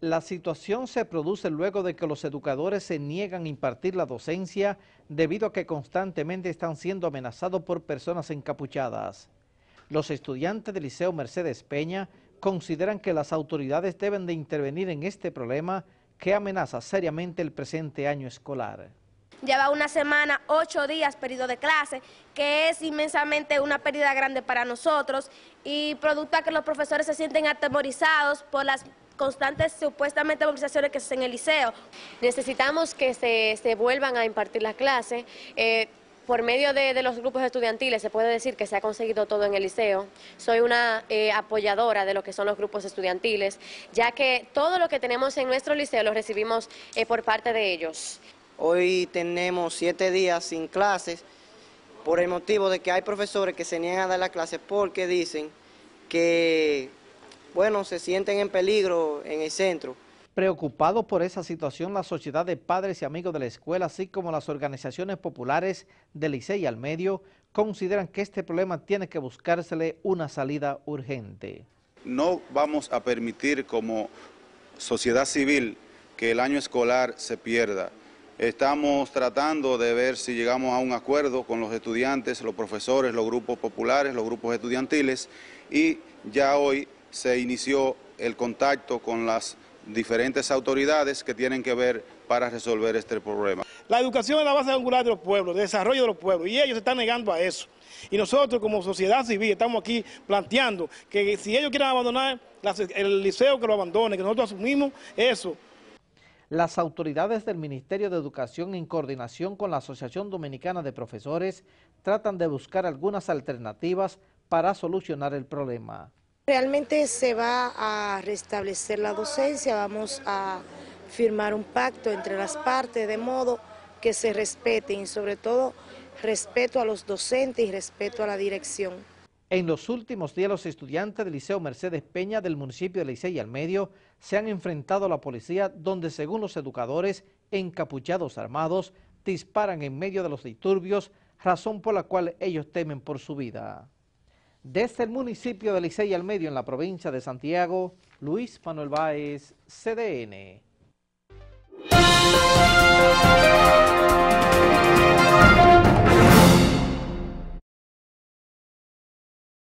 La situación se produce luego de que los educadores se niegan a impartir la docencia debido a que constantemente están siendo amenazados por personas encapuchadas. Los estudiantes del Liceo Mercedes Peña consideran que las autoridades deben de intervenir en este problema que amenaza seriamente el presente año escolar. Lleva una semana, ocho días perdido de clase, que es inmensamente una pérdida grande para nosotros y producto que los profesores se sienten atemorizados por las constantes supuestamente movilizaciones que se en el liceo. Necesitamos que se, vuelvan a impartir las clases. Eh, por medio de, los grupos estudiantiles se puede decir que se ha conseguido todo en el liceo. Soy una eh, apoyadora de lo que son los grupos estudiantiles, ya que todo lo que tenemos en nuestro liceo lo recibimos eh, por parte de ellos. Hoy tenemos siete días sin clases por el motivo de que hay profesores que se niegan a dar las clases porque dicen que bueno, se sienten en peligro en el centro. Preocupados por esa situación, la Sociedad de Padres y Amigos de la Escuela, así como las organizaciones populares del Licey y al Medio, consideran que este problema tiene que buscársele una salida urgente. No vamos a permitir como sociedad civil que el año escolar se pierda. Estamos tratando de ver si llegamos a un acuerdo con los estudiantes, los profesores, los grupos populares, los grupos estudiantiles y ya hoy se inició el contacto con las diferentes autoridades que tienen que ver para resolver este problema. La educación es la base angular de los pueblos, el desarrollo de los pueblos, y ellos se están negando a eso. Y nosotros como sociedad civil estamos aquí planteando que si ellos quieren abandonar el liceo, que lo abandone, que nosotros asumimos eso. Las autoridades del Ministerio de Educación, en coordinación con la Asociación Dominicana de Profesores, tratan de buscar algunas alternativas para solucionar el problema. Realmente se va a restablecer la docencia, vamos a firmar un pacto entre las partes de modo que se respeten y sobre todo respeto a los docentes y respeto a la dirección. En los últimos días los estudiantes del Liceo Mercedes Peña del municipio de Licey y al Medio se han enfrentado a la policía donde según los educadores encapuchados armados disparan en medio de los disturbios, razón por la cual ellos temen por su vida. Desde el municipio de Licey al Medio, en la provincia de Santiago, Luis Manuel Báez, CDN.